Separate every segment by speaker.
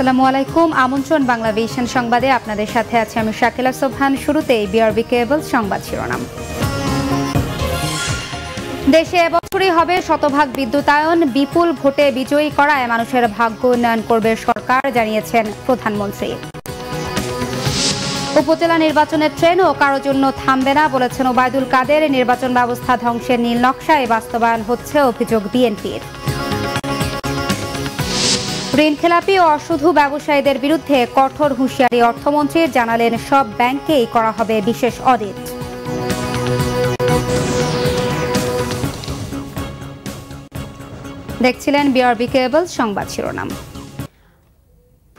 Speaker 1: আসসালামু আলাইকুম আমন্ত্রণ বাংলা ভিশন সংবাদে আপনাদের সাথে আছে আমি শাকিলা সোভান শুরুতে বিআরবি কেবল সংবাদ শিরোনাম দেশে এবছরই হবে শতভাগ বিদ্যুতায়ন বিপুল ভোটে বিজয়ী করায় মানুষের ভাগ্য উন্নয়ন করবে সরকার জানিয়েছেন প্রধানমন্ত্রী উপজেলা নির্বাচনের ট্রেনও কারো জন্য থামবে না বলেছেন ওবায়দুল কাদের নির্বাচন ব্যবস্থা ধ্বংসের নীল নকশায় বাস্তবায়ন হচ্ছে অভিযোগ বিএনপির ঋণখেলাপি ও অশুধু ব্যবসায়ীদের বিরুদ্ধে কঠোর হুঁশিয়ারি অর্থমন্ত্রী জানালেন সব ব্যাংকেই করা হবে বিশেষ অডিট দেখছিলেন বিআরবি কেবল সংবাদ শিরোনাম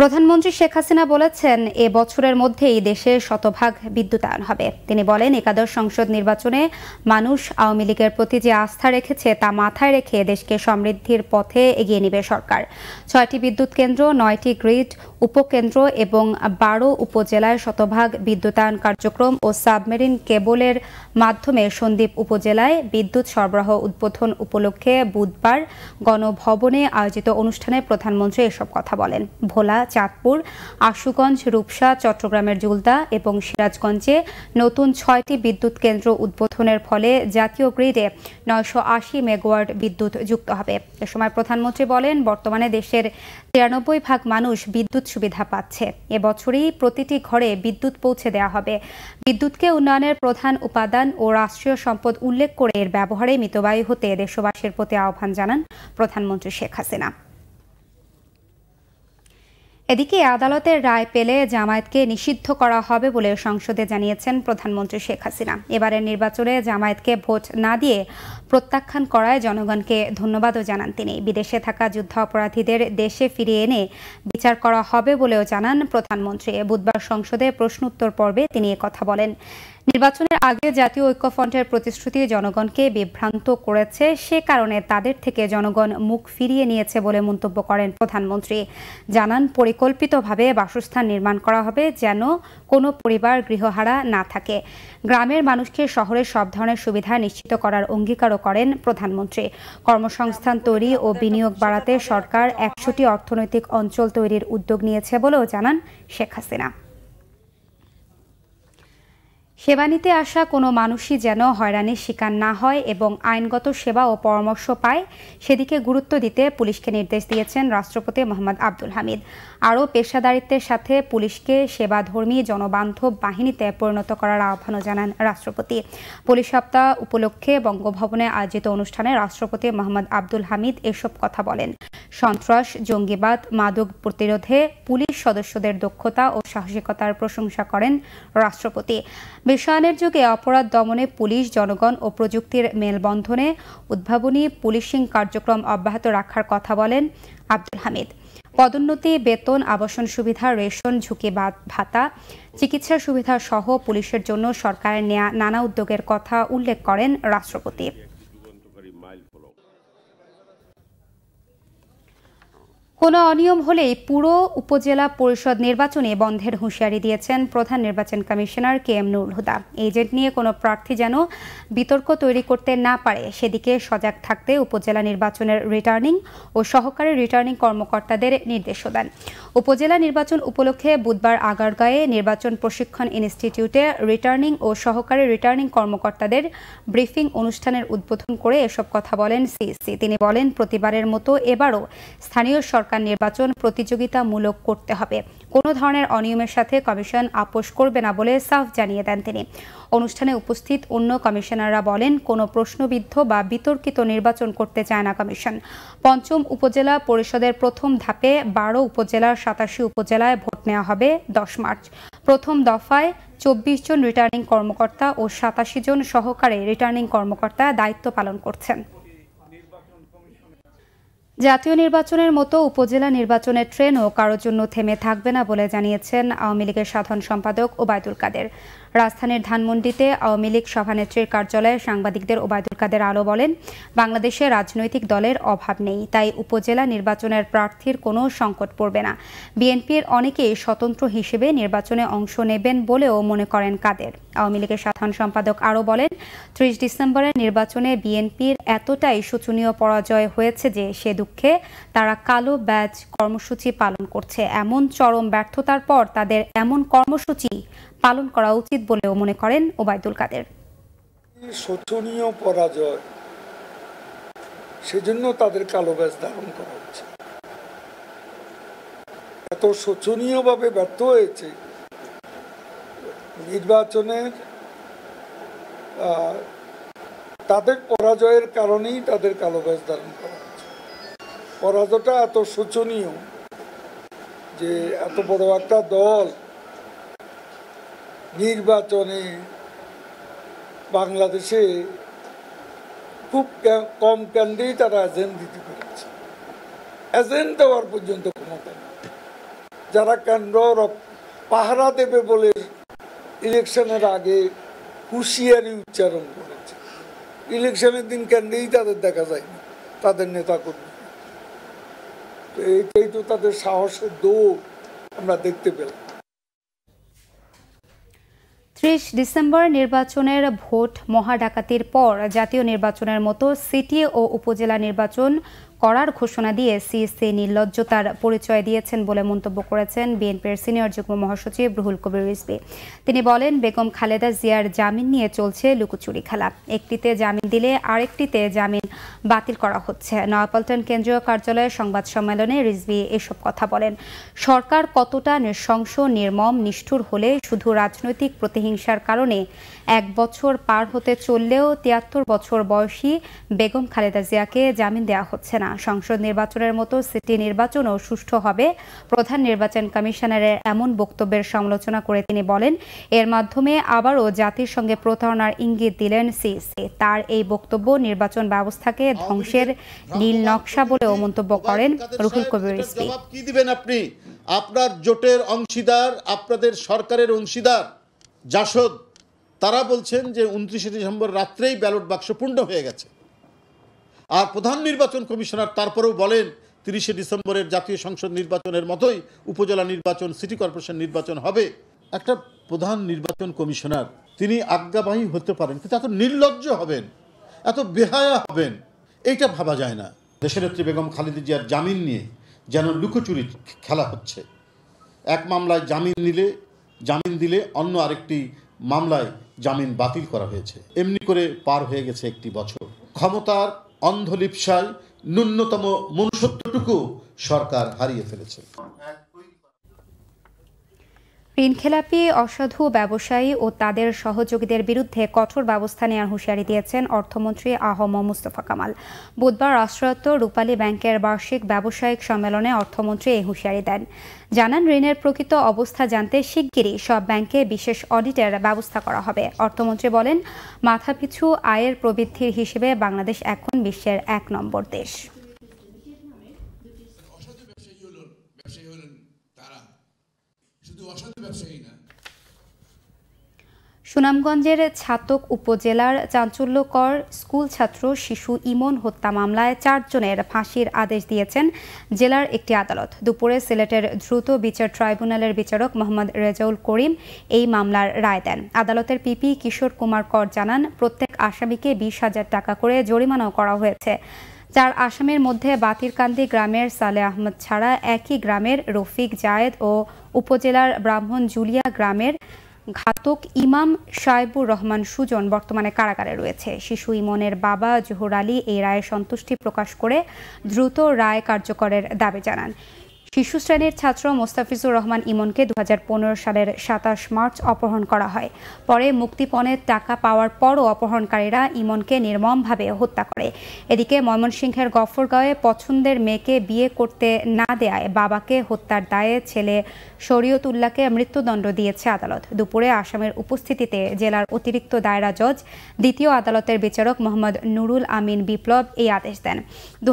Speaker 1: প্রধানমন্ত্রী শেখ হাসিনা বলেছেন এ বছরের মধ্যেই দেশে শতভাগ বিদ্যুতায়ন হবে তিনি বলেন একাদশ সংসদ নির্বাচনে মানুষ আওয়ামী লীগের প্রতি যে আস্থা রেখেছে তা মাথায় রেখে দেশকে সমৃদ্ধির পথে এগিয়ে নেবে সরকার ছয়টি বিদ্যুৎ কেন্দ্র নয়টি গ্রিড উপকেন্দ্র এবং বারো উপজেলায় শতভাগ বিদ্যুতায়ন কার্যক্রম ও সাবমেরিন কেবলের মাধ্যমে সন্দ্বীপ উপজেলায় বিদ্যুৎ সরবরাহ উদ্বোধন উপলক্ষে বুধবার গণভবনে আয়োজিত অনুষ্ঠানে প্রধানমন্ত্রী এসব কথা বলেন ভোলা চাঁদপুর আশুগঞ্জ রূপসা চট্টগ্রামের জুলদা এবং সিরাজগঞ্জে নতুন ছয়টি বিদ্যুৎ কেন্দ্র উদ্বোধনের ফলে জাতীয় গ্রিডে নয়শো আশি মেগাওয়াট বিদ্যুৎ যুক্ত হবে এ সময় প্রধানমন্ত্রী বলেন বর্তমানে দেশের তিরানব্বই ভাগ মানুষ বিদ্যুৎ সুবিধা পাচ্ছে এবছরই প্রতিটি ঘরে বিদ্যুৎ পৌঁছে দেওয়া হবে বিদ্যুৎকে উন্নয়নের প্রধান উপাদান ও রাষ্ট্রীয় সম্পদ উল্লেখ করে এর ব্যবহারে মিতবায়ী হতে দেশবাসীর প্রতি আহ্বান জানান প্রধানমন্ত্রী শেখ হাসিনা এদিকে আদালতের রায় পেলে জামায়াতকে নিষিদ্ধ করা হবে বলে সংসদে জানিয়েছেন প্রধানমন্ত্রী শেখ হাসিনা এবারের নির্বাচনে জামায়াতকে ভোট না দিয়ে প্রত্যাখ্যান করায় জনগণকে ধন্যবাদও জানান তিনি বিদেশে থাকা যুদ্ধ অপরাধীদের দেশে ফিরিয়ে এনে বিচার করা হবে বলেও জানান প্রধানমন্ত্রী বুধবার সংসদে প্রশ্নোত্তর পর্বে তিনি কথা বলেন নির্বাচনের আগে জাতীয় ঐক্যফ্রন্টের প্রতিশ্রুতি জনগণকে বিভ্রান্ত করেছে সে কারণে তাদের থেকে জনগণ মুখ ফিরিয়ে নিয়েছে বলে মন্তব্য করেন প্রধানমন্ত্রী জানান পরিকল্পিতভাবে বাসস্থান নির্মাণ করা হবে যেন কোনো পরিবার গৃহহারা না থাকে গ্রামের মানুষকে শহরের সব ধরনের সুবিধা নিশ্চিত করার অঙ্গীকারও করেন প্রধানমন্ত্রী কর্মসংস্থান তৈরি ও বিনিয়োগ বাড়াতে সরকার একশোটি অর্থনৈতিক অঞ্চল তৈরির উদ্যোগ নিয়েছে বলেও জানান শেখ হাসিনা সেবা নিতে আসা কোনো মানুষই যেন হয়রানির শিকার না হয় এবং আইনগত সেবা ও পরামর্শ পায় সেদিকে গুরুত্ব দিতে পুলিশকে নির্দেশ দিয়েছেন রাষ্ট্রপতি মোহাম্মদ আব্দুল হামিদ আরও পেশাদারিত্বের সাথে পুলিশকে সেবাধর্মী জনবান্ধব বাহিনীতে পরিণত করার আহ্বানও জানান রাষ্ট্রপতি পুলিশ সপ্তাহ উপলক্ষে বঙ্গভবনে আয়োজিত অনুষ্ঠানে রাষ্ট্রপতি মোহাম্মদ আব্দুল হামিদ এসব কথা বলেন সন্ত্রাস জঙ্গিবাদ মাদক প্রতিরোধে পুলিশ সদস্যদের দক্ষতা ও সাহসিকতার প্রশংসা করেন রাষ্ট্রপতি বিশ্বায়নের যুগে অপরাধ দমনে পুলিশ জনগণ ও প্রযুক্তির মেলবন্ধনে উদ্ভাবনী পুলিশিং কার্যক্রম অব্যাহত রাখার কথা বলেন আব্দুল হামিদ পদোন্নতি বেতন আবাসন সুবিধা রেশন ঝুঁকি ভাতা চিকিৎসা সুবিধা সহ পুলিশের জন্য সরকারের নেয়া নানা উদ্যোগের কথা উল্লেখ করেন রাষ্ট্রপতি কোনো অনিয়ম হলে পুরো উপজেলা পরিষদ নির্বাচনে বন্ধের হুঁশিয়ারি দিয়েছেন প্রধান নির্বাচন commissioner K M Nurul Huda agent নিয়ে কোনো প্রার্থী যেন বিতর্ক তৈরি করতে না পারে সেদিকে সজাগ থাকতে উপজেলা নির্বাচনের রিটার্নিং ও সহকারী রিটার্নিং কর্মকর্তাদের নির্দেশও দেন উপজেলা নির্বাচন উপলক্ষে বুধবার আগারগাঁয়ে নির্বাচন প্রশিক্ষণ ইনস্টিটিউটে রিটার্নিং ও সহকারী রিটার্নিং কর্মকর্তাদের ব্রিফিং অনুষ্ঠানের উদ্বোধন করে এসব কথা বলেন সিইসি তিনি বলেন প্রতিবারের মতো এবারও স্থানীয় সরকার থাকা নির্বাচন প্রতিযোগিতামূলক করতে হবে কোনো ধরনের অনিয়মের সাথে কমিশন আপোষ করবে না বলে সাফ জানিয়ে দেন তিনি অনুষ্ঠানে উপস্থিত অন্য কমিশনাররা বলেন কোনো প্রশ্নবিদ্ধ বা বিতর্কিত নির্বাচন করতে চায় না কমিশন পঞ্চম উপজেলা পরিষদের প্রথম ধাপে বারো উপজেলার সাতাশি উপজেলায় ভোট নেওয়া হবে দশ মার্চ প্রথম দফায় চব্বিশ জন রিটার্নিং কর্মকর্তা ও সাতাশি জন সহকারে রিটার্নিং কর্মকর্তা দায়িত্ব পালন করছেন জাতীয় নির্বাচনের মতো উপজেলা নির্বাচনের ট্রেনও কারোর জন্য থেমে থাকবে না বলে জানিয়েছেন আওয়ামী লীগের সাধারণ সম্পাদক ওবায়দুল কাদের রাজধানীর ধানমন্ডিতে আওয়ামী লীগ সভানেত্রীর কার্যালয়ে সাংবাদিকদের ওবায়দুল কাদের আলো বলেন বাংলাদেশে রাজনৈতিক দলের অভাব নেই তাই উপজেলা নির্বাচনের প্রার্থীর কোনো সংকট পড়বে না বিএনপির অনেকেই স্বতন্ত্র হিসেবে নির্বাচনে অংশ নেবেন বলেও মনে করেন কাদের আওয়ামী লীগের সাধারণ সম্পাদক আরও বলেন ত্রিশ ডিসেম্বরের নির্বাচনে বিএনপির এতটাই শোচনীয় পরাজয় হয়েছে যে সে দুঃখে তারা কালো ব্যাজ কর্মসূচি পালন করছে এমন চরম ব্যর্থতার পর তাদের এমন কর্মসূচি পালন করা উচিত বলেও মনে করেন ওবায়দুল কাদের
Speaker 2: শোচনীয় পরাজয় সেজন্য তাদের কালো ব্যাস ধারণ করা হচ্ছে এত শোচনীয়ভাবে ব্যর্থ হয়েছে নির্বাচনের তাদের পরাজয়ের কারণেই তাদের কালো ব্যাস ধারণ করা হচ্ছে পরাজয়টা এত শোচনীয় যে এত বড় একটা দল নির্বাচনে বাংলাদেশে খুব কম কেন্দ্রেই তারা এজেন্ট দিতে পেরেছে এজেন্ট দেওয়ার পর্যন্ত ক্ষমতা নেই যারা কেন্দ্র পাহারা দেবে বলে ইলেকশনের আগে হুঁশিয়ারি উচ্চারণ করেছে ইলেকশনের দিন কেন্দ্রেই তাদের দেখা যায়নি তাদের নেতা কর্মী তো এইটাই তো তাদের সাহসের দৌড় আমরা দেখতে পেলাম
Speaker 1: ত্রিশ ডিসেম্বর নির্বাচনের ভোট মহাডাকাতির পর জাতীয় নির্বাচনের মতো সিটি ও উপজেলা নির্বাচন করার ঘোষণা দিয়ে সিএসসি নির্লজ্জতার পরিচয় দিয়েছেন বলে মন্তব্য করেছেন বিএনপির সিনিয়র যুগ্ম মহাসচিব রুহুল কবির রিজবি তিনি বলেন বেগম খালেদা জিয়ার জামিন নিয়ে চলছে লুকোচুরি খেলা একটিতে জামিন দিলে আরেকটিতে জামিন বাতিল করা হচ্ছে নয়াপল্টন কেন্দ্রীয় কার্যালয়ে সংবাদ সম্মেলনে রিজবি এসব কথা বলেন সরকার কতটা নৃশংস নির্মম নিষ্ঠুর হলে শুধু রাজনৈতিক প্রতিহিংসার কারণে এক বছর পার হতে চললেও তিয়াত্তর বছর বয়সী বেগম খালেদা জিয়াকে জামিন দেওয়া হচ্ছে না সংসদ নির্বাচনের মতো সিটি নির্বাচনও সুষ্ঠু হবে প্রধান নির্বাচন কমিশনারের এমন বক্তব্যের সমালোচনা করে তিনি বলেন এর মাধ্যমে আবারও জাতির সঙ্গে প্রতারণার ইঙ্গিত দিলেন সিএসি তার এই বক্তব্য নির্বাচন ব্যবস্থাকে ধ্বংসের নীল নকশা বলেও মন্তব্য করেন রুহুল কবির
Speaker 3: কি দিবেন আপনি আপনার জোটের অংশীদার আপনাদের সরকারের অংশীদার জাসদ তারা বলছেন যে উনত্রিশে ডিসেম্বর রাত্রেই ব্যালট বাক্স পূর্ণ হয়ে গেছে আর প্রধান নির্বাচন কমিশনার তারপরেও বলেন তিরিশে ডিসেম্বরের জাতীয় সংসদ নির্বাচনের মতোই উপজেলা নির্বাচন সিটি কর্পোরেশন নির্বাচন হবে একটা প্রধান নির্বাচন কমিশনার তিনি আজ্ঞাবাহী হতে পারেন কিন্তু এত নির্লজ্জ হবেন এত বেহায়া হবেন এইটা ভাবা যায় না দেশনেত্রী বেগম খালেদা জিয়ার জামিন নিয়ে যেন লুকোচুরি খেলা হচ্ছে এক মামলায় জামিন নিলে জামিন দিলে অন্য আরেকটি মামলায় জামিন বাতিল করা হয়েছে এমনি করে পার হয়ে গেছে একটি বছর ক্ষমতার অন্ধলিপসায় ন্যূনতম মনুষ্যত্বটুকু সরকার হারিয়ে ফেলেছে
Speaker 1: ঋণখেলাপি অসাধু ব্যবসায়ী ও তাদের সহযোগীদের বিরুদ্ধে কঠোর ব্যবস্থা নেওয়ার হুঁশিয়ারি দিয়েছেন অর্থমন্ত্রী আহম মুস্তফা কামাল বুধবার রাষ্ট্রায়ত্ত রূপালী ব্যাংকের বার্ষিক ব্যবসায়িক সম্মেলনে অর্থমন্ত্রী এই হুঁশিয়ারি দেন জানান ঋণের প্রকৃত অবস্থা জানতে শিগগিরই সব ব্যাংকে বিশেষ অডিটের ব্যবস্থা করা হবে অর্থমন্ত্রী বলেন মাথাপিছু আয়ের প্রবৃদ্ধির হিসেবে বাংলাদেশ এখন বিশ্বের এক নম্বর দেশ সুনামগঞ্জের ছাতক উপজেলার চাঞ্চল্যকর স্কুল ছাত্র শিশু ইমন হত্যা মামলায় চারজনের ফাঁসির আদেশ দিয়েছেন জেলার একটি আদালত দুপুরে সিলেটের দ্রুত বিচার ট্রাইব্যুনালের বিচারক মোহাম্মদ রেজাউল করিম এই মামলার রায় দেন আদালতের পিপি কিশোর কুমার কর জানান প্রত্যেক আসামিকে বিশ হাজার টাকা করে জরিমানাও করা হয়েছে চার আসামির মধ্যে বাতিরকান্দি গ্রামের সালে আহমদ ছাড়া একই গ্রামের রফিক জায়েদ ও উপজেলার ব্রাহ্মণ জুলিয়া গ্রামের ঘাতক ইমাম সাইবুর রহমান সুজন বর্তমানে কারাগারে রয়েছে শিশু ইমনের বাবা জোহর আলী এই রায়ে সন্তুষ্টি প্রকাশ করে দ্রুত রায় কার্যকরের দাবি জানান শিশু শ্রেণীর ছাত্র মোস্তাফিজুর রহমান ইমনকে দু সালের সাতাশ মার্চ অপহরণ করা হয় পরে মুক্তিপণের টাকা পাওয়ার পরও অপহরণকারীরা ইমনকে নির্মমভাবে হত্যা করে এদিকে ময়মনসিংহের গফরগাঁওয়ে পছন্দের মেয়েকে বিয়ে করতে না দেয়ায় বাবাকে হত্যার দায়ে ছেলে শরীয়তুল্লাহকে মৃত্যুদণ্ড দিয়েছে আদালত দুপুরে আসামের উপস্থিতিতে জেলার অতিরিক্ত দায়রা জজ দ্বিতীয় আদালতের বিচারক মোহাম্মদ নুরুল আমিন বিপ্লব এই আদেশ দেন দু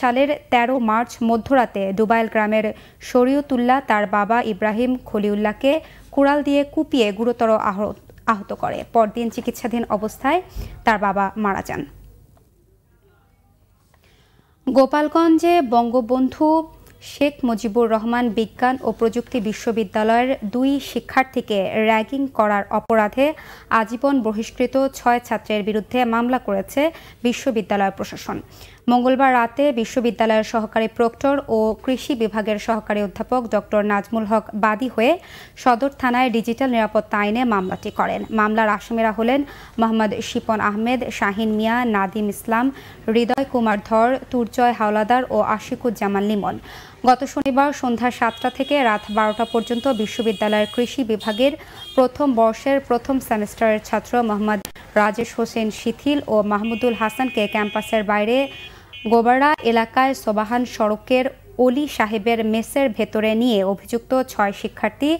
Speaker 1: সালের ১৩ মার্চ মধ্যরাতে দুবাইল গ্রামের শরীয়তুল্লাহ তার বাবা ইব্রাহিম খলিউল্লাহকে কুড়াল দিয়ে কুপিয়ে গুরুতর আহত আহত করে পরদিন চিকিৎসাধীন অবস্থায় তার বাবা মারা যান গোপালগঞ্জে বঙ্গবন্ধু শেখ মুজিবুর রহমান বিজ্ঞান ও প্রযুক্তি বিশ্ববিদ্যালয়ের দুই শিক্ষার্থীকে র্যাগিং করার অপরাধে আজীবন বহিষ্কৃত ছয় ছাত্রের বিরুদ্ধে মামলা করেছে বিশ্ববিদ্যালয় প্রশাসন মঙ্গলবার রাতে বিশ্ববিদ্যালয়ের সহকারী প্রক্টর ও কৃষি বিভাগের সহকারী অধ্যাপক ডক্টর নাজমুল হক বাদী হয়ে সদর থানায় ডিজিটাল নিরাপত্তা আইনে মামলাটি করেন মামলার আসামিরা হলেন মোহাম্মদ শিপন আহমেদ শাহিন মিয়া নাদিম ইসলাম হৃদয় কুমার ধর তুর্জয় হাওলাদার ও আশিকুজ্জামান লিমন গত শনিবার সন্ধ্যা সাতটা থেকে রাত বারোটা পর্যন্ত বিশ্ববিদ্যালয়ের কৃষি বিভাগের প্রথম বর্ষের প্রথম সেমিস্টারের ছাত্র মোহাম্মদ রাজেশ হোসেন শিথিল ও মাহমুদুল হাসানকে ক্যাম্পাসের বাইরে গোবাড়া এলাকায় সোবাহান সড়কের ওলি সাহেবের মেসের ভেতরে নিয়ে অভিযুক্ত ছয় শিক্ষার্থী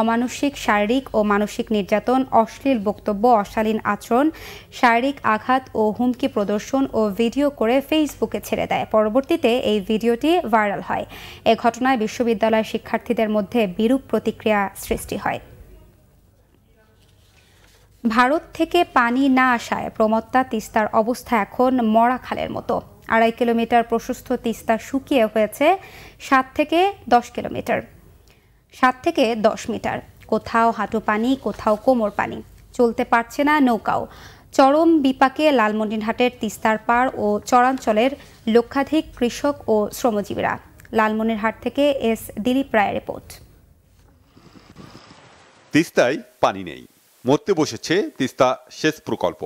Speaker 1: অমানসিক শারীরিক ও মানসিক নির্যাতন অশ্লীল বক্তব্য অশালীন আচরণ শারীরিক আঘাত ও হুমকি প্রদর্শন ও ভিডিও করে ফেসবুকে ছেড়ে দেয় পরবর্তীতে এই ভিডিওটি ভাইরাল হয় এ ঘটনায় বিশ্ববিদ্যালয়ের শিক্ষার্থীদের মধ্যে বিরূপ প্রতিক্রিয়া সৃষ্টি হয় ভারত থেকে পানি না আসায় প্রমত্তা তিস্তার অবস্থা এখন মরা খালের মতো আড়াই কিলোমিটার প্রশস্ত তিস্তা শুকিয়ে হয়েছে সাত থেকে দশ কিলোমিটার সাত থেকে দশ মিটার কোথাও হাঁটু পানি কোথাও কোমর পানি চলতে পারছে না নৌকাও চরম বিপাকে লালমনিরহাটের তিস্তার পাড় ও চরাঞ্চলের লক্ষাধিক কৃষক ও শ্রমজীবীরা লালমনিরহাট থেকে এস দিলীপ রায় রিপোর্ট
Speaker 3: তিস্তায় পানি নেই মরতে বসেছে তিস্তা সেচ প্রকল্প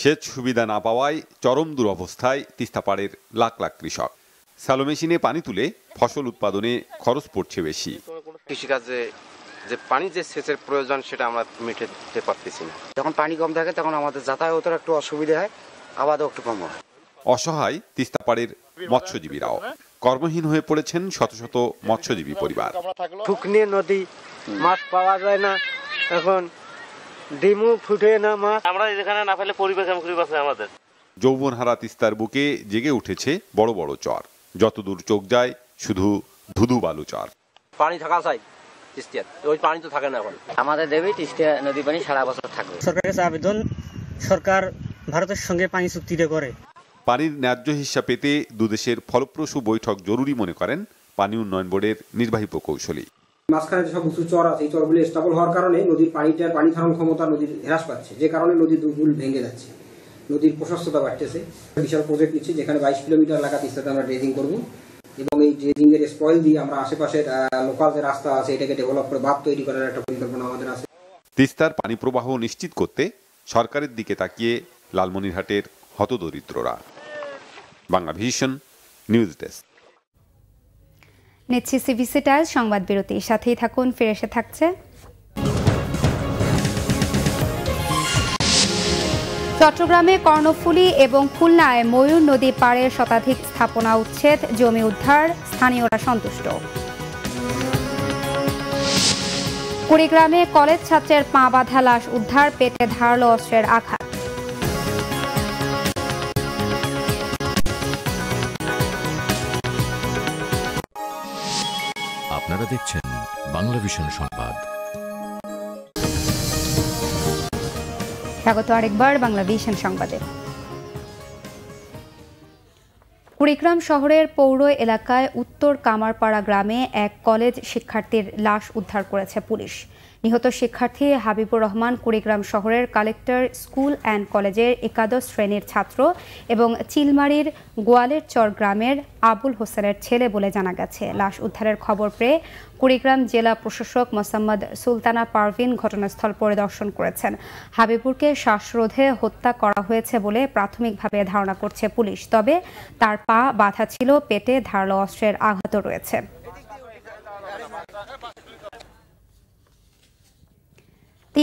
Speaker 3: সেচ সুবিধা না পাওয়ায় চরম দুরবস্থায় তিস্তাপাড়ের লাখ লাখ কৃষক স্যালো মেশিনে পানি তুলে ফসল উৎপাদনে খরচ পড়ছে বেশি কৃষিকাজে যে পানি যে সেচের প্রয়োজন সেটা আমরা মিটাতে পারতেছি না
Speaker 4: যখন পানি কম থাকে তখন আমাদের যাতায়াতের একটু অসুবিধা হয় আবাদও একটু কম হয়
Speaker 3: অসহায় তিস্তাপাড়ের মৎস্যজীবীরাও কর্মহীন হয়ে পড়েছেন শত শত মৎস্যজীবী পরিবার ঠুকনে
Speaker 2: নদী মাছ পাওয়া যায় না এখন ডিমও ফুটে না মাছ আমরা
Speaker 3: এখানে না ফেলে পরিবেশ এমন আছে আমাদের যৌবন হারা তিস্তার বুকে জেগে উঠেছে বড় বড় চর যতদূর চোখ যায় শুধু ধুধু বালু চর
Speaker 2: পানি থাকা চাই তিস্তিয়ার ওই পানি তো থাকে না এখন আমাদের দেবী তিস্তিয়া নদী পানি সারা বছর থাকবে
Speaker 1: সরকারের কাছে আবেদন সরকার ভারতের সঙ্গে পানি চুক্তিটা করে
Speaker 3: পানির ন্যায্য হিসাব পেতে দুদেশের ফলপ্রসূ বৈঠক জরুরি মনে করেন পানি উন্নয়ন বোর্ডের নির্বাহী প্রকৌশলী
Speaker 5: মাঝখানে যেসব উঁচু চর আছে এই চরগুলি স্টাবল হওয়ার কারণে নদীর পানিটার পানি ধারণ ক্ষমতা নদীর হ্রাস পাচ্ছে যে কারণে নদীর দুর্গুল ভেঙে যাচ্ছে নদীর প্রশস্ততা বাড়তেছে বিশাল প্রজেক্ট নিচ্ছে যেখানে বাইশ কিলোমিটার এলাকা তিস্তাতে আমরা ড্রেজিং করব এবং এই ড্রেজিং এর স্পয়েল দিয়ে আমরা আশেপাশের লোকাল যে রাস্তা আছে এটাকে ডেভেলপ করে বাঁধ তৈরি করার একটা পরিকল্পনা আমাদের আছে
Speaker 3: তিস্তার পানি প্রবাহ নিশ্চিত করতে সরকারের দিকে তাকিয়ে লালমনিরহাটের হতদরিদ্ররা বাংলা ভিশন নিউজ ডেস্ক
Speaker 1: নেচ্ছে সিভি সেটার সংবাদ বিরতি সাথেই থাকুন ফিরে এসে থাকছে চট্টগ্রামে কর্ণফুলি এবং খুলনায় ময়ূর নদী পাড়ের শতাধিক স্থাপনা উচ্ছেদ জমি উদ্ধার স্থানীয়রা সন্তুষ্ট কুড়িগ্রামে কলেজ ছাত্রের পা বাঁধা লাশ উদ্ধার পেটে ধারালো অস্ত্রের আঘাত
Speaker 3: দেখছেন বাংলা ভিশন সংবাদ
Speaker 1: স্বাগত আরেকবার বাংলা ভিশন সংবাদে কুড়িগ্রাম শহরের পৌর এলাকায় উত্তর কামারপাড়া গ্রামে এক কলেজ শিক্ষার্থীর লাশ উদ্ধার করেছে পুলিশ নিহত শিক্ষার্থী হাবিবুর রহমান কুড়িগ্রাম শহরের কালেক্টর স্কুল অ্যান্ড কলেজের একাদশ শ্রেণীর ছাত্র এবং চিলমারির গোয়ালের চর গ্রামের আবুল হোসেনের ছেলে বলে জানা গেছে লাশ উদ্ধারের খবর পেয়ে কুড়িগ্রাম জেলা প্রশাসক মোসাম্মদ সুলতানা পারভিন ঘটনাস্থল পরিদর্শন করেছেন হাবিবুরকে শ্বাসরোধে হত্যা করা হয়েছে বলে প্রাথমিকভাবে ধারণা করছে পুলিশ তবে তার পা বাধা ছিল পেটে ধারালো অস্ত্রের আঘাত রয়েছে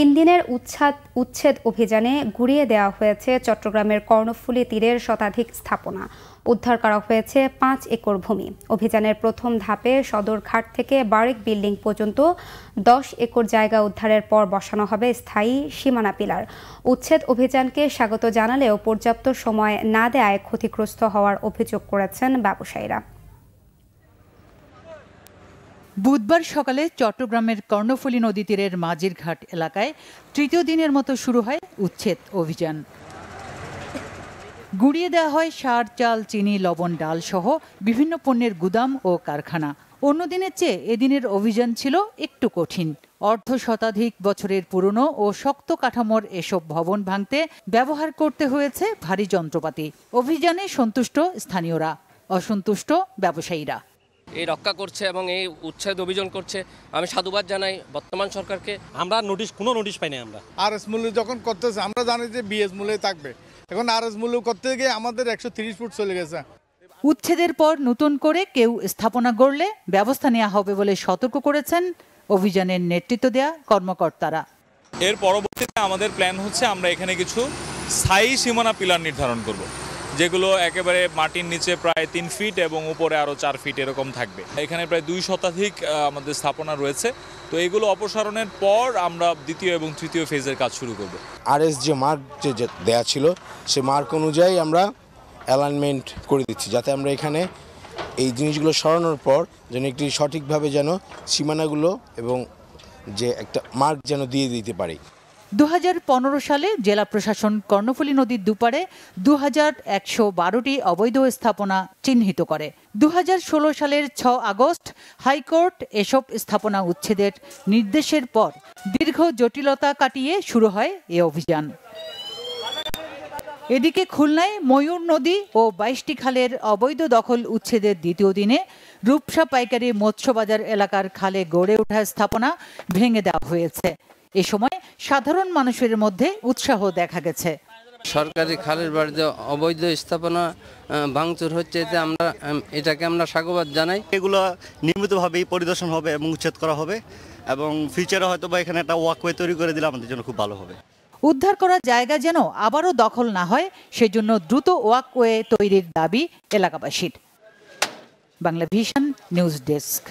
Speaker 1: তিন দিনের উচ্ছাদ উচ্ছেদ অভিযানে ঘুরিয়ে দেওয়া হয়েছে চট্টগ্রামের কর্ণফুলি তীরের শতাধিক স্থাপনা উদ্ধার করা হয়েছে পাঁচ একর ভূমি অভিযানের প্রথম ধাপে সদর ঘাট থেকে বারেক বিল্ডিং পর্যন্ত দশ একর জায়গা উদ্ধারের পর বসানো হবে স্থায়ী সীমানা পিলার উচ্ছেদ অভিযানকে স্বাগত জানালেও পর্যাপ্ত সময় না দেয় ক্ষতিগ্রস্ত হওয়ার অভিযোগ করেছেন ব্যবসায়ীরা
Speaker 4: বুধবার সকালে চট্টগ্রামের কর্ণফুলী নদী তীরের ঘাট এলাকায় তৃতীয় দিনের মতো শুরু হয় উচ্ছেদ অভিযান গুড়িয়ে দেওয়া হয় সার চাল চিনি লবণ ডাল সহ বিভিন্ন পণ্যের গুদাম ও কারখানা অন্য দিনের চেয়ে এদিনের অভিযান ছিল একটু কঠিন অর্ধ শতাধিক বছরের পুরনো ও শক্ত কাঠামোর এসব ভবন ভাঙতে ব্যবহার করতে হয়েছে ভারী যন্ত্রপাতি অভিযানে সন্তুষ্ট স্থানীয়রা অসন্তুষ্ট ব্যবসায়ীরা
Speaker 2: এই রক্ষা করছে এবং এই উচ্ছেদ অভিযোগ করছে আমি সাধুবাদ
Speaker 3: জানাই বর্তমান সরকারকে আমরা নোটিশ কোনো নোটিশ পাইনি আমরা
Speaker 4: আর এস মূল্য যখন করতেছে আমরা জানি যে
Speaker 2: বিএস মূল্যে থাকবে এখন আর এস মূল্য করতে গিয়ে আমাদের একশো তিরিশ ফুট চলে গেছে
Speaker 4: উচ্ছেদের পর নতুন করে কেউ স্থাপনা গড়লে ব্যবস্থা নেওয়া হবে বলে সতর্ক করেছেন অভিযানের নেতৃত্ব দেয়া কর্মকর্তারা
Speaker 3: এর পরবর্তীতে আমাদের প্ল্যান হচ্ছে আমরা এখানে কিছু স্থায়ী সীমানা পিলার নির্ধারণ করব যেগুলো একেবারে মাটির নিচে প্রায় তিন ফিট এবং উপরে আরও চার ফিট এরকম থাকবে এখানে প্রায় দুই শতাধিক আমাদের স্থাপনা রয়েছে তো এগুলো অপসারণের পর আমরা দ্বিতীয় এবং তৃতীয় ফেজের কাজ শুরু করব
Speaker 2: আর এস যে মার্ক যে দেওয়া ছিল সে মার্ক অনুযায়ী আমরা অ্যালাইনমেন্ট করে দিচ্ছি যাতে আমরা এখানে এই জিনিসগুলো সরানোর পর যেন একটি সঠিকভাবে যেন সীমানাগুলো এবং যে একটা মার্ক যেন দিয়ে দিতে পারি
Speaker 4: দু সালে জেলা প্রশাসন কর্ণফুলী নদীর দুপারে দু একশো বারোটি অবৈধ স্থাপনা চিহ্নিত করে দু সালের ছ আগস্ট হাইকোর্ট এসব স্থাপনা উচ্ছেদের নির্দেশের পর দীর্ঘ জটিলতা কাটিয়ে শুরু হয় এ অভিযান এদিকে খুলনায় ময়ূর নদী ও বাইশটি খালের অবৈধ দখল উচ্ছেদের দ্বিতীয় দিনে রূপসা পাইকারি মৎস্যবাজার এলাকার খালে গড়ে ওঠা স্থাপনা ভেঙে দেওয়া হয়েছে এ সময় সাধারণ মানুষের মধ্যে উৎসাহ দেখা গেছে
Speaker 3: সরকারি খালের বাড়িতে অবৈধ স্থাপনা ভাঙচুর হচ্ছে এতে আমরা এটাকে আমরা স্বাগত জানাই এগুলো নিয়মিতভাবেই পরিদর্শন হবে এবং উচ্ছেদ করা হবে এবং ফিউচারে হয়তো বা এখানে একটা ওয়াকওয়ে তৈরি করে দিলে আমাদের জন্য খুব ভালো হবে
Speaker 4: উদ্ধার করা জায়গা যেন আবারও দখল না হয় সেজন্য দ্রুত ওয়াকওয়ে তৈরির দাবি এলাকাবাসীর বাংলা ভিশন নিউজ ডেস্ক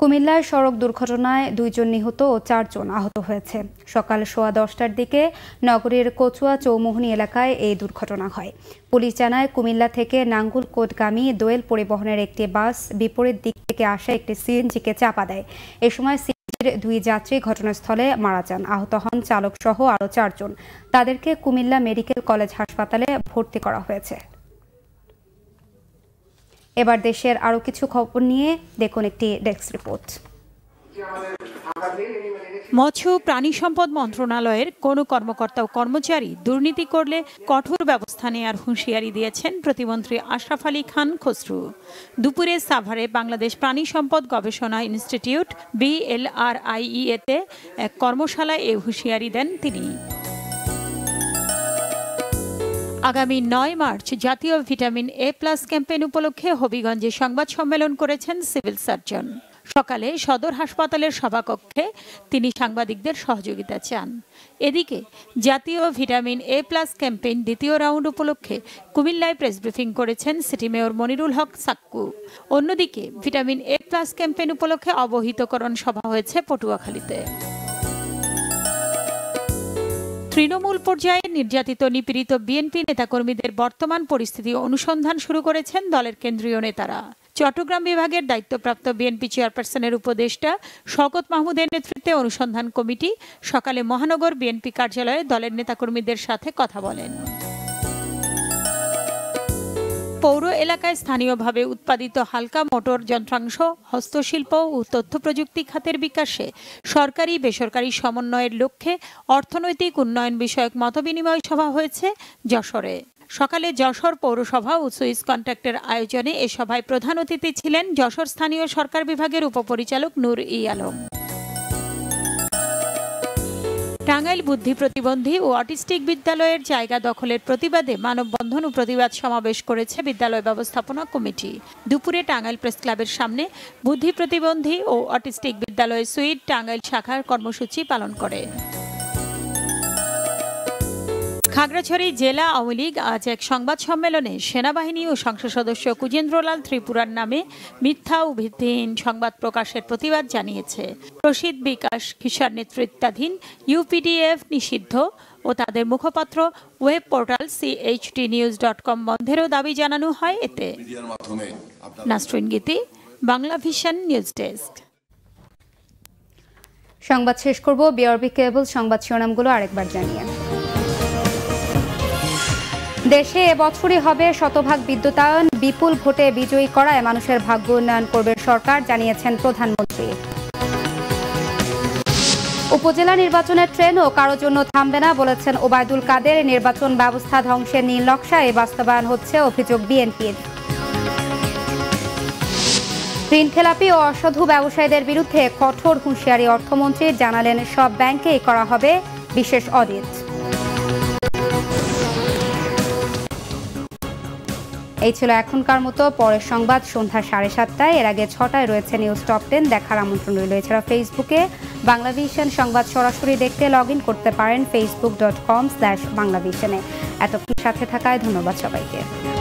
Speaker 1: কুমিল্লায় সড়ক দুর্ঘটনায় দুইজন নিহত ও চারজন আহত হয়েছে সকাল সোয়া দশটার দিকে নগরীর কচুয়া চৌমোহনি এলাকায় এই দুর্ঘটনা হয় পুলিশ জানায় কুমিল্লা থেকে নাঙ্গুলকোটগামী দোয়েল পরিবহনের একটি বাস বিপরীত দিক থেকে আসা একটি সিএনজিকে চাপা দেয় এ সময় সিএনজির দুই যাত্রী ঘটনাস্থলে মারা যান আহত হন চালক সহ আরও চারজন তাদেরকে কুমিল্লা মেডিকেল কলেজ হাসপাতালে ভর্তি করা হয়েছে এবার দেশের আরও কিছু খবর নিয়ে দেখুন একটি ডেস্ক রিপোর্ট মৎস্য প্রাণী সম্পদ মন্ত্রণালয়ের কোন
Speaker 5: কর্মকর্তা ও কর্মচারী দুর্নীতি করলে কঠোর ব্যবস্থা নেয়ার হুঁশিয়ারি দিয়েছেন প্রতিমন্ত্রী আশরাফ আলী খান খসরু দুপুরে সাভারে বাংলাদেশ প্রাণী সম্পদ গবেষণা ইনস্টিটিউট বিএলআরআইইএতে এক কর্মশালায় এ হুঁশিয়ারি দেন তিনি আগামী নয় মার্চ জাতীয় ভিটামিন এ প্লাস ক্যাম্পেইন উপলক্ষে হবিগঞ্জে সংবাদ সম্মেলন করেছেন সিভিল সার্জন সকালে সদর হাসপাতালের সভাকক্ষে তিনি সাংবাদিকদের সহযোগিতা চান এদিকে জাতীয় ভিটামিন এ প্লাস ক্যাম্পেইন দ্বিতীয় রাউন্ড উপলক্ষে কুমিল্লায় প্রেস ব্রিফিং করেছেন সিটি মেয়র মনিরুল হক সাক্কু অন্যদিকে ভিটামিন এ প্লাস ক্যাম্পেইন উপলক্ষে অবহিতকরণ সভা হয়েছে পটুয়াখালীতে তৃণমূল পর্যায়ে নির্যাতিত নিপীড়িত বিএনপি নেতাকর্মীদের বর্তমান পরিস্থিতি অনুসন্ধান শুরু করেছেন দলের কেন্দ্রীয় নেতারা চট্টগ্রাম বিভাগের দায়িত্বপ্রাপ্ত বিএনপি চেয়ারপারসনের উপদেষ্টা শকত মাহমুদের নেতৃত্বে অনুসন্ধান কমিটি সকালে মহানগর বিএনপি কার্যালয়ে দলের নেতাকর্মীদের সাথে কথা বলেন পৌর এলাকায় স্থানীয়ভাবে উৎপাদিত হালকা মোটর যন্ত্রাংশ হস্তশিল্প ও তথ্য প্রযুক্তি খাতের বিকাশে সরকারি বেসরকারি সমন্বয়ের লক্ষ্যে অর্থনৈতিক উন্নয়ন বিষয়ক মতবিনিময় সভা হয়েছে যশোরে সকালে যশোর পৌরসভা ও সুইস কন্ট্রাক্টের আয়োজনে এ সভায় প্রধান অতিথি ছিলেন যশোর স্থানীয় সরকার বিভাগের উপপরিচালক নূর ই আলম টাঙ্গাইল বুদ্ধি প্রতিবন্ধী ও অটিস্টিক বিদ্যালয়ের জায়গা দখলের প্রতিবাদে মানববন্ধন ও প্রতিবাদ সমাবেশ করেছে বিদ্যালয় ব্যবস্থাপনা কমিটি দুপুরে টাঙ্গাইল প্রেস ক্লাবের সামনে বুদ্ধি প্রতিবন্ধী ও অটিস্টিক বিদ্যালয়ের সুইট টাঙ্গাইল শাখার কর্মসূচি পালন করে খাগড়াছড়ি জেলা আওয়ামী লীগ আজ এক সংবাদ সম্মেলনে সেনাবাহিনী ও সংসদ সদস্য কুজেন্দ্রলাল ত্রিপুরার নামে মিথ্যা ও ভিত্তিহীন সংবাদ প্রকাশের প্রতিবাদ জানিয়েছে প্রসিদ্ধ বিকাশ খিসার নেতৃত্বাধীন ইউপিডিএফ নিষিদ্ধ ও তাদের মুখপাত্র web portal CHT news dot com বন্ধেরও দাবি জানানো
Speaker 1: হয় এতে নাসরিন গীতি বাংলা ভিশন নিউজ ডেস্ক সংবাদ শেষ করব বিআরবি কেবল সংবাদ শিরোনামগুলো আরেকবার জানিয়ে দেশে এবছরই হবে শতভাগ বিদ্যুতায়ন বিপুল ভোটে বিজয়ী করায় মানুষের ভাগ্য উন্নয়ন করবে সরকার জানিয়েছেন প্রধানমন্ত্রী উপজেলা নির্বাচনের ট্রেনও কারো জন্য থামবে না বলেছেন ওবায়দুল কাদের নির্বাচন ব্যবস্থা ধ্বংসের নীল নকশায় বাস্তবায়ন হচ্ছে অভিযোগ বিএনপির ঋণ খেলাপি ও অসাধু ব্যবসায়ীদের বিরুদ্ধে কঠোর হুঁশিয়ারি অর্থমন্ত্রী জানালেন সব ব্যাংকেই করা হবে বিশেষ অডিট এই ছিল এখনকার মতো পরের সংবাদ সন্ধ্যা সাড়ে সাতটায় এর আগে ছটায় রয়েছে নিউজ টপ টেন দেখার আমন্ত্রণ রইল এছাড়া ফেসবুকে বাংলাভিশন সংবাদ সরাসরি দেখতে লগ করতে পারেন ফেসবুক ডট কম স্ল্যাশ বাংলাভিশনে এতক্ষণ সাথে থাকায় ধন্যবাদ সবাইকে